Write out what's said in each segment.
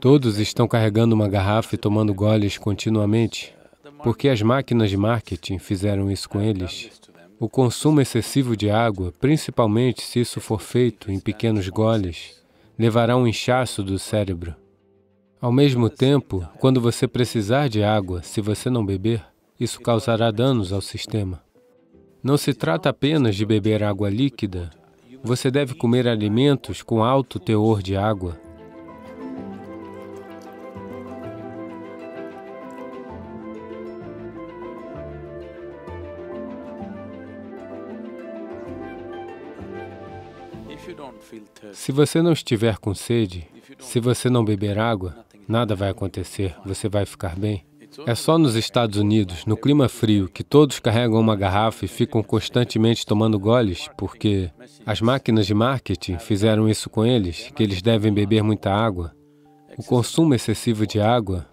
Todos estão carregando uma garrafa e tomando goles continuamente, porque as máquinas de marketing fizeram isso com eles. O consumo excessivo de água, principalmente se isso for feito em pequenos goles, levará a um inchaço do cérebro. Ao mesmo tempo, quando você precisar de água, se você não beber, isso causará danos ao sistema. Não se trata apenas de beber água líquida. Você deve comer alimentos com alto teor de água, Se você não estiver com sede, se você não beber água, nada vai acontecer, você vai ficar bem. É só nos Estados Unidos, no clima frio, que todos carregam uma garrafa e ficam constantemente tomando goles, porque as máquinas de marketing fizeram isso com eles, que eles devem beber muita água. O consumo excessivo de água,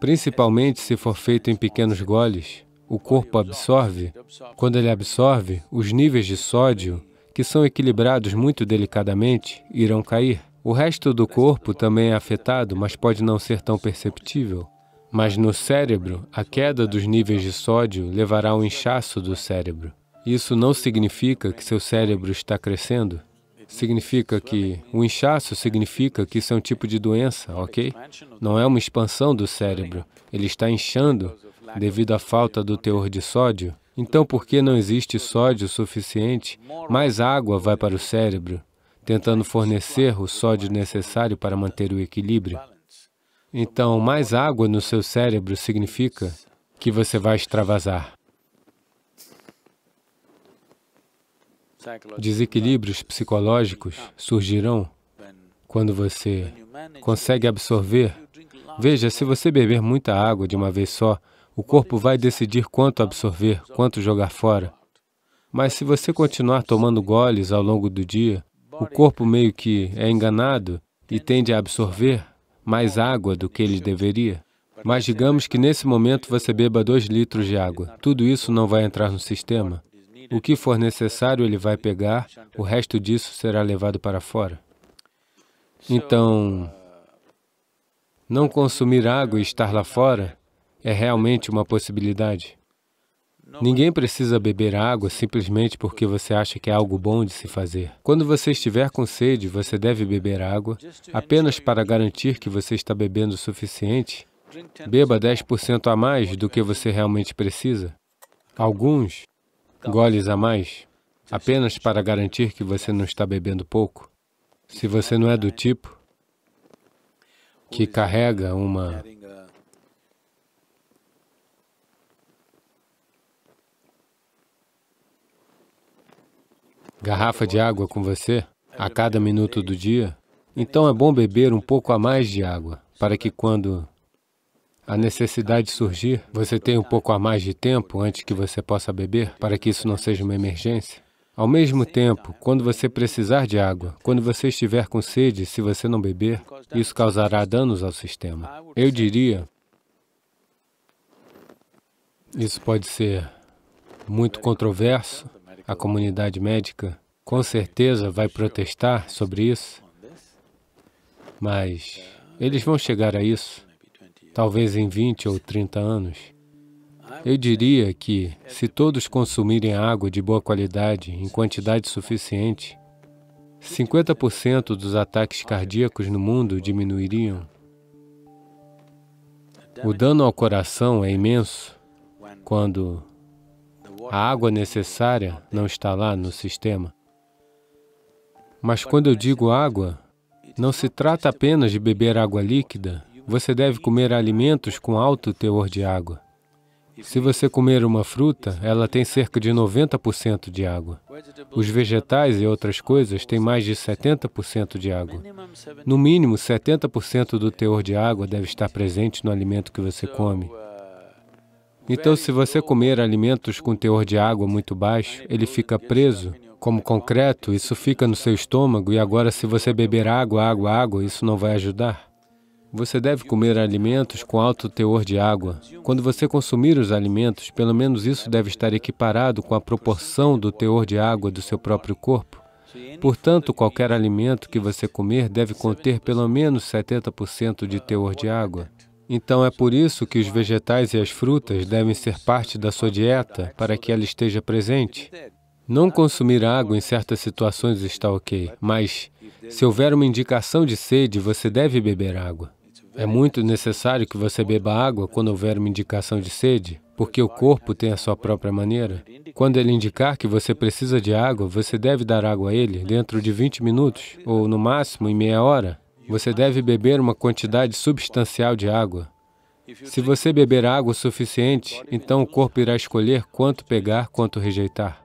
principalmente se for feito em pequenos goles, o corpo absorve. Quando ele absorve, os níveis de sódio que são equilibrados muito delicadamente, irão cair. O resto do corpo também é afetado, mas pode não ser tão perceptível. Mas no cérebro, a queda dos níveis de sódio levará ao inchaço do cérebro. Isso não significa que seu cérebro está crescendo. Significa que o inchaço significa que isso é um tipo de doença, ok? Não é uma expansão do cérebro. Ele está inchando devido à falta do teor de sódio. Então, porque não existe sódio suficiente, mais água vai para o cérebro, tentando fornecer o sódio necessário para manter o equilíbrio. Então, mais água no seu cérebro significa que você vai extravasar. Desequilíbrios psicológicos surgirão quando você consegue absorver. Veja, se você beber muita água de uma vez só, o corpo vai decidir quanto absorver, quanto jogar fora. Mas se você continuar tomando goles ao longo do dia, o corpo meio que é enganado e tende a absorver mais água do que ele deveria. Mas digamos que nesse momento você beba 2 litros de água. Tudo isso não vai entrar no sistema. O que for necessário ele vai pegar, o resto disso será levado para fora. Então, não consumir água e estar lá fora é realmente uma possibilidade. Ninguém precisa beber água simplesmente porque você acha que é algo bom de se fazer. Quando você estiver com sede, você deve beber água apenas para garantir que você está bebendo o suficiente. Beba 10% a mais do que você realmente precisa. Alguns goles a mais, apenas para garantir que você não está bebendo pouco. Se você não é do tipo que carrega uma garrafa de água com você a cada minuto do dia, então é bom beber um pouco a mais de água, para que quando a necessidade surgir, você tenha um pouco a mais de tempo antes que você possa beber, para que isso não seja uma emergência. Ao mesmo tempo, quando você precisar de água, quando você estiver com sede, se você não beber, isso causará danos ao sistema. Eu diria, isso pode ser muito controverso, a comunidade médica com certeza vai protestar sobre isso, mas eles vão chegar a isso, talvez em 20 ou 30 anos. Eu diria que, se todos consumirem água de boa qualidade em quantidade suficiente, 50% dos ataques cardíacos no mundo diminuiriam. O dano ao coração é imenso quando a água necessária não está lá no sistema. Mas quando eu digo água, não se trata apenas de beber água líquida. Você deve comer alimentos com alto teor de água. Se você comer uma fruta, ela tem cerca de 90% de água. Os vegetais e outras coisas têm mais de 70% de água. No mínimo, 70% do teor de água deve estar presente no alimento que você come. Então, se você comer alimentos com teor de água muito baixo, ele fica preso como concreto, isso fica no seu estômago, e agora, se você beber água, água, água, isso não vai ajudar. Você deve comer alimentos com alto teor de água. Quando você consumir os alimentos, pelo menos isso deve estar equiparado com a proporção do teor de água do seu próprio corpo. Portanto, qualquer alimento que você comer deve conter pelo menos 70% de teor de água. Então é por isso que os vegetais e as frutas devem ser parte da sua dieta, para que ela esteja presente. Não consumir água em certas situações está ok, mas se houver uma indicação de sede, você deve beber água. É muito necessário que você beba água quando houver uma indicação de sede, porque o corpo tem a sua própria maneira. Quando ele indicar que você precisa de água, você deve dar água a ele dentro de 20 minutos, ou no máximo em meia hora. Você deve beber uma quantidade substancial de água. Se você beber água o suficiente, então o corpo irá escolher quanto pegar, quanto rejeitar.